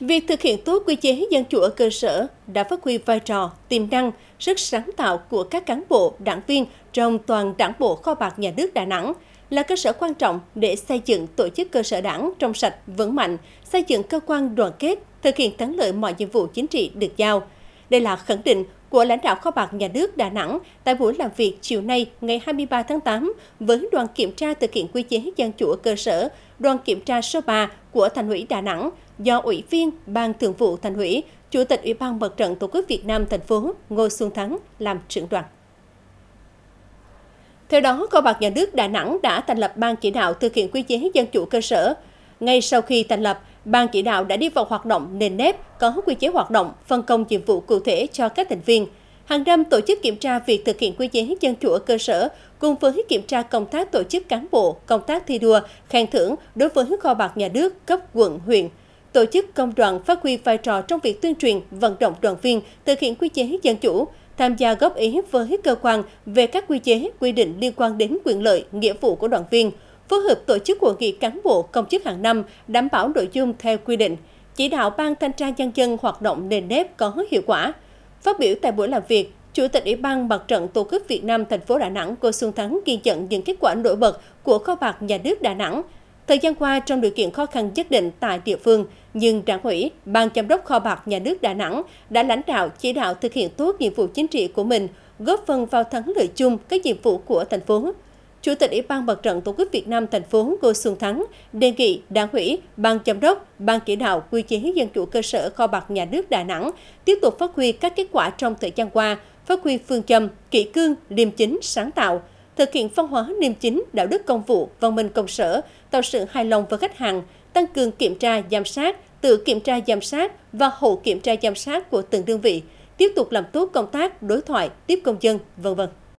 Việc thực hiện tốt quy chế dân chủ ở cơ sở đã phát huy vai trò, tiềm năng, sức sáng tạo của các cán bộ, đảng viên trong toàn đảng bộ kho bạc nhà nước Đà Nẵng là cơ sở quan trọng để xây dựng tổ chức cơ sở đảng trong sạch, vững mạnh, xây dựng cơ quan đoàn kết, thực hiện thắng lợi mọi nhiệm vụ chính trị được giao. Đây là khẳng định của lãnh đạo kho bạc nhà nước Đà Nẵng tại buổi làm việc chiều nay ngày 23 tháng 8 với đoàn kiểm tra thực hiện quy chế dân chủ ở cơ sở, đoàn kiểm tra số 3 của Thành ủy Đà Nẵng do Ủy viên Ban Thường vụ Thành ủy, Chủ tịch Ủy ban Mặt trận Tổ quốc Việt Nam thành phố Ngô Xuân Thắng làm trưởng đoàn. Theo đó, Kho bạc Nhà nước Đà Nẵng đã thành lập Ban chỉ đạo thực hiện quy chế dân chủ cơ sở. Ngay sau khi thành lập, Ban chỉ đạo đã đi vào hoạt động nền nếp, có quy chế hoạt động, phân công nhiệm vụ cụ thể cho các thành viên. Hàng năm tổ chức kiểm tra việc thực hiện quy chế dân chủ ở cơ sở, cùng với kiểm tra công tác tổ chức cán bộ, công tác thi đua, khen thưởng đối với kho bạc nhà nước cấp quận, huyện – tổ chức công đoàn phát huy vai trò trong việc tuyên truyền, vận động đoàn viên thực hiện quy chế dân chủ, tham gia góp ý với cơ quan về các quy chế, quy định liên quan đến quyền lợi, nghĩa vụ của đoàn viên, phối hợp tổ chức hội nghị cán bộ công chức hàng năm đảm bảo nội dung theo quy định, chỉ đạo ban thanh tra nhân dân hoạt động nền nếp có hiệu quả. Phát biểu tại buổi làm việc, Chủ tịch Ủy ban Mặt trận Tổ quốc Việt Nam thành phố Đà Nẵng Cô Xuân Thắng ghi nhận những kết quả nổi bật của kho bạc nhà nước Đà Nẵng Thời gian qua, trong điều kiện khó khăn nhất định tại địa phương, nhưng Đảng ủy, Ban Giám đốc Kho bạc Nhà nước Đà Nẵng đã lãnh đạo chỉ đạo thực hiện tốt nhiệm vụ chính trị của mình, góp phần vào thắng lợi chung các nhiệm vụ của thành phố. Chủ tịch Ủy ban Mặt trận Tổ quốc Việt Nam thành phố Ngô Xuân Thắng đề nghị Đảng ủy, Ban Giám đốc, Ban chỉ đạo quy chế dân chủ cơ sở Kho bạc Nhà nước Đà Nẵng tiếp tục phát huy các kết quả trong thời gian qua, phát huy phương châm kỷ cương, liêm chính, sáng tạo – thực hiện văn hóa niềm chính, đạo đức công vụ, văn minh công sở, tạo sự hài lòng với khách hàng, tăng cường kiểm tra giám sát, tự kiểm tra giám sát và hộ kiểm tra giám sát của từng đơn vị, tiếp tục làm tốt công tác đối thoại, tiếp công dân, vân vân.